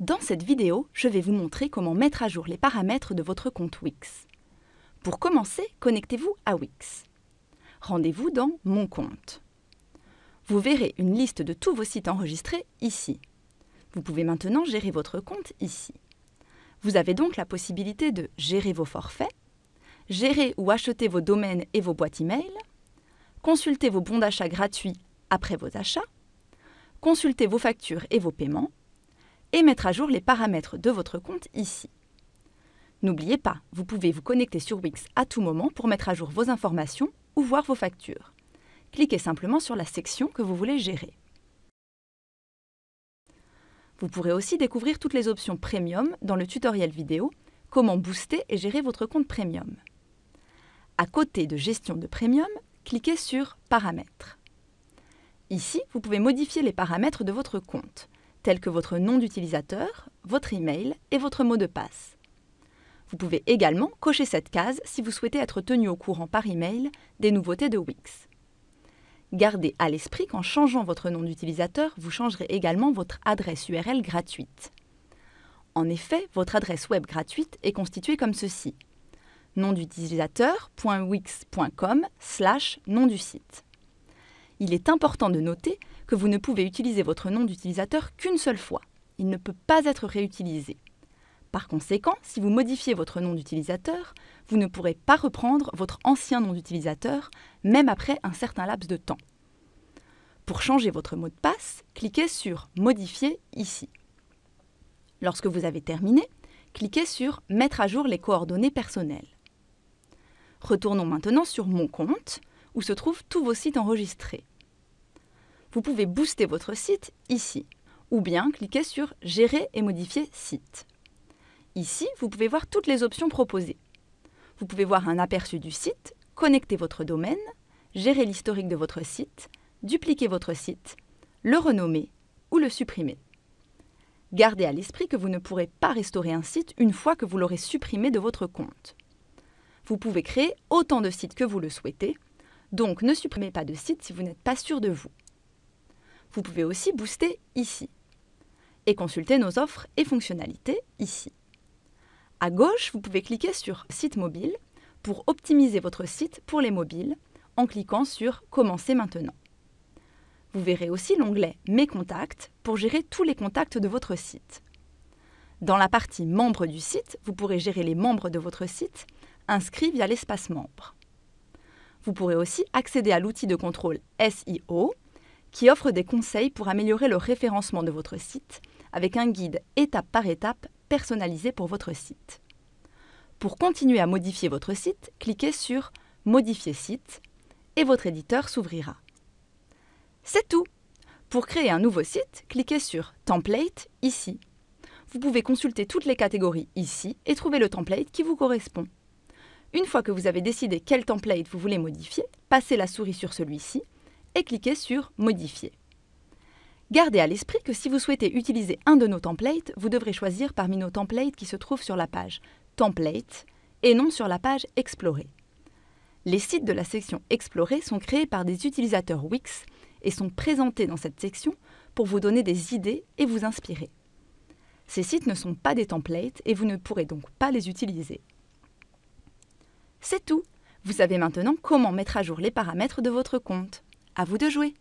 Dans cette vidéo, je vais vous montrer comment mettre à jour les paramètres de votre compte Wix. Pour commencer, connectez-vous à Wix. Rendez-vous dans Mon compte. Vous verrez une liste de tous vos sites enregistrés ici. Vous pouvez maintenant gérer votre compte ici. Vous avez donc la possibilité de gérer vos forfaits, gérer ou acheter vos domaines et vos boîtes e-mail, consulter vos bons d'achat gratuits après vos achats, consulter vos factures et vos paiements, et mettre à jour les paramètres de votre compte ici. N'oubliez pas, vous pouvez vous connecter sur Wix à tout moment pour mettre à jour vos informations ou voir vos factures. Cliquez simplement sur la section que vous voulez gérer. Vous pourrez aussi découvrir toutes les options Premium dans le tutoriel vidéo Comment booster et gérer votre compte Premium. À côté de Gestion de Premium, cliquez sur Paramètres. Ici, vous pouvez modifier les paramètres de votre compte tels que votre nom d'utilisateur, votre email et votre mot de passe. Vous pouvez également cocher cette case si vous souhaitez être tenu au courant par email des nouveautés de Wix. Gardez à l'esprit qu'en changeant votre nom d'utilisateur, vous changerez également votre adresse URL gratuite. En effet, votre adresse web gratuite est constituée comme ceci nom d'utilisateur.wix.com nom du site il est important de noter que vous ne pouvez utiliser votre nom d'utilisateur qu'une seule fois. Il ne peut pas être réutilisé. Par conséquent, si vous modifiez votre nom d'utilisateur, vous ne pourrez pas reprendre votre ancien nom d'utilisateur, même après un certain laps de temps. Pour changer votre mot de passe, cliquez sur Modifier ici. Lorsque vous avez terminé, cliquez sur Mettre à jour les coordonnées personnelles. Retournons maintenant sur Mon compte, où se trouvent tous vos sites enregistrés vous pouvez booster votre site ici, ou bien cliquer sur Gérer et modifier site. Ici, vous pouvez voir toutes les options proposées. Vous pouvez voir un aperçu du site, connecter votre domaine, gérer l'historique de votre site, dupliquer votre site, le renommer ou le supprimer. Gardez à l'esprit que vous ne pourrez pas restaurer un site une fois que vous l'aurez supprimé de votre compte. Vous pouvez créer autant de sites que vous le souhaitez, donc ne supprimez pas de site si vous n'êtes pas sûr de vous vous pouvez aussi booster ici et consulter nos offres et fonctionnalités ici. À gauche, vous pouvez cliquer sur Site mobile pour optimiser votre site pour les mobiles en cliquant sur Commencer maintenant. Vous verrez aussi l'onglet Mes contacts pour gérer tous les contacts de votre site. Dans la partie Membres du site, vous pourrez gérer les membres de votre site inscrits via l'espace membre. Vous pourrez aussi accéder à l'outil de contrôle SIO qui offre des conseils pour améliorer le référencement de votre site avec un guide étape par étape personnalisé pour votre site. Pour continuer à modifier votre site, cliquez sur Modifier site et votre éditeur s'ouvrira. C'est tout Pour créer un nouveau site, cliquez sur Template ici. Vous pouvez consulter toutes les catégories ici et trouver le template qui vous correspond. Une fois que vous avez décidé quel template vous voulez modifier, passez la souris sur celui-ci et cliquez sur Modifier. Gardez à l'esprit que si vous souhaitez utiliser un de nos templates, vous devrez choisir parmi nos templates qui se trouvent sur la page Template et non sur la page Explorer. Les sites de la section Explorer sont créés par des utilisateurs Wix et sont présentés dans cette section pour vous donner des idées et vous inspirer. Ces sites ne sont pas des templates et vous ne pourrez donc pas les utiliser. C'est tout Vous savez maintenant comment mettre à jour les paramètres de votre compte. À vous de jouer